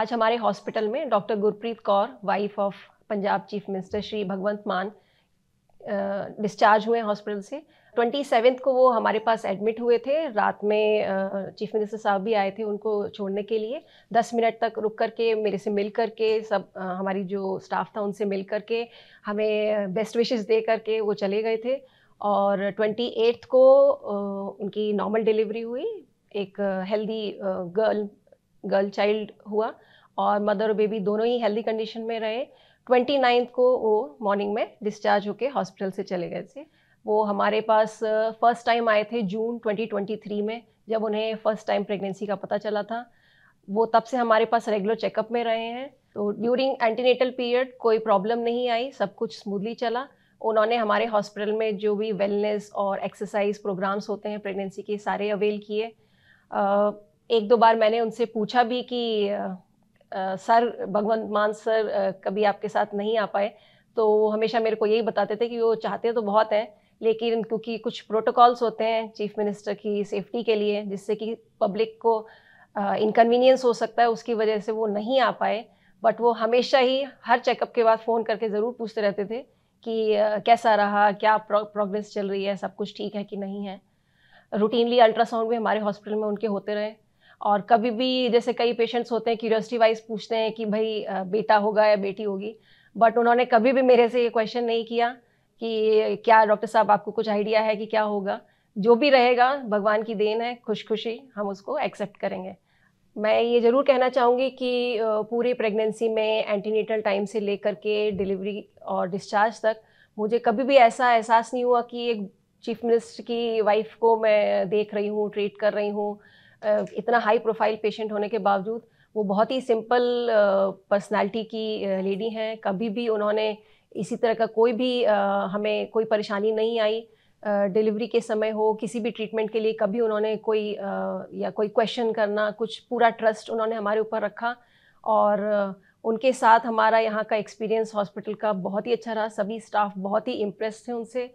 आज हमारे हॉस्पिटल में doctor Gurpreet Kaur wife of Punjab chief minister Shri Bhagwant Mann discharge हुए हॉस्पिटल से ट्वेंटी सेवेंथ को वो हमारे पास एडमिट हुए थे रात में चीफ मिनिस्टर साहब भी आए थे उनको छोड़ने के लिए दस मिनट तक रुक कर के मेरे से मिल कर के सब हमारी जो स्टाफ था उनसे मिल कर के हमें बेस्ट विशेज़ दे करके वो चले गए थे और ट्वेंटी एट्थ को उनकी नॉर्मल डिलीवरी हुई एक हेल्दी गर्ल गर्ल चाइल्ड हुआ और मदर और बेबी दोनों ही हेल्दी कंडीशन में रहे ट्वेंटी नाइन्थ को वो मॉर्निंग में डिस्चार्ज होके हॉस्पिटल से चले गए थे वो हमारे पास फर्स्ट uh, टाइम आए थे जून 2023 में जब उन्हें फ़र्स्ट टाइम प्रेगनेंसी का पता चला था वो तब से हमारे पास रेगुलर चेकअप में रहे हैं तो ड्यूरिंग एंटीनेटल पीरियड कोई प्रॉब्लम नहीं आई सब कुछ स्मूथली चला उन्होंने हमारे हॉस्पिटल में जो भी वेलनेस और एक्सरसाइज प्रोग्राम्स होते हैं प्रेगनेंसी के सारे अवेल किए uh, एक दो बार मैंने उनसे पूछा भी कि सर भगवंत मान सर कभी आपके साथ नहीं आ पाए तो वो हमेशा मेरे को यही बताते थे कि वो चाहते तो बहुत हैं लेकिन क्योंकि कुछ प्रोटोकॉल्स होते हैं चीफ मिनिस्टर की सेफ्टी के लिए जिससे कि पब्लिक को इनकन्वीनियंस हो सकता है उसकी वजह से वो नहीं आ पाए बट वो हमेशा ही हर चेकअप के बाद फ़ोन करके ज़रूर पूछते रहते थे कि कैसा रहा क्या प्रोग्रेस चल रही है सब कुछ ठीक है कि नहीं है रूटीनली अल्ट्रासाउंड भी हमारे हॉस्पिटल में उनके होते रहे और कभी भी जैसे कई पेशेंट्स होते हैं क्यूरियोसिटी वाइज पूछते हैं कि भाई बेटा होगा या बेटी होगी बट उन्होंने कभी भी मेरे से ये क्वेश्चन नहीं किया कि क्या डॉक्टर साहब आपको कुछ आइडिया है कि क्या होगा जो भी रहेगा भगवान की देन है खुश खुशी हम उसको एक्सेप्ट करेंगे मैं ये ज़रूर कहना चाहूँगी कि पूरी प्रेगनेंसी में एंटीनेटल टाइम से लेकर के डिलीवरी और डिस्चार्ज तक मुझे कभी भी ऐसा एहसास नहीं हुआ कि एक चीफ मिनिस्टर की वाइफ को मैं देख रही हूँ ट्रीट कर रही हूँ इतना हाई प्रोफाइल पेशेंट होने के बावजूद वो बहुत ही सिंपल पर्सनालिटी की लेडी हैं कभी भी उन्होंने इसी तरह का कोई भी हमें कोई परेशानी नहीं आई डिलीवरी के समय हो किसी भी ट्रीटमेंट के लिए कभी उन्होंने कोई या कोई क्वेश्चन करना कुछ पूरा ट्रस्ट उन्होंने हमारे ऊपर रखा और उनके साथ हमारा यहाँ का एक्सपीरियंस हॉस्पिटल का बहुत ही अच्छा रहा सभी स्टाफ बहुत ही इम्प्रेस थे उनसे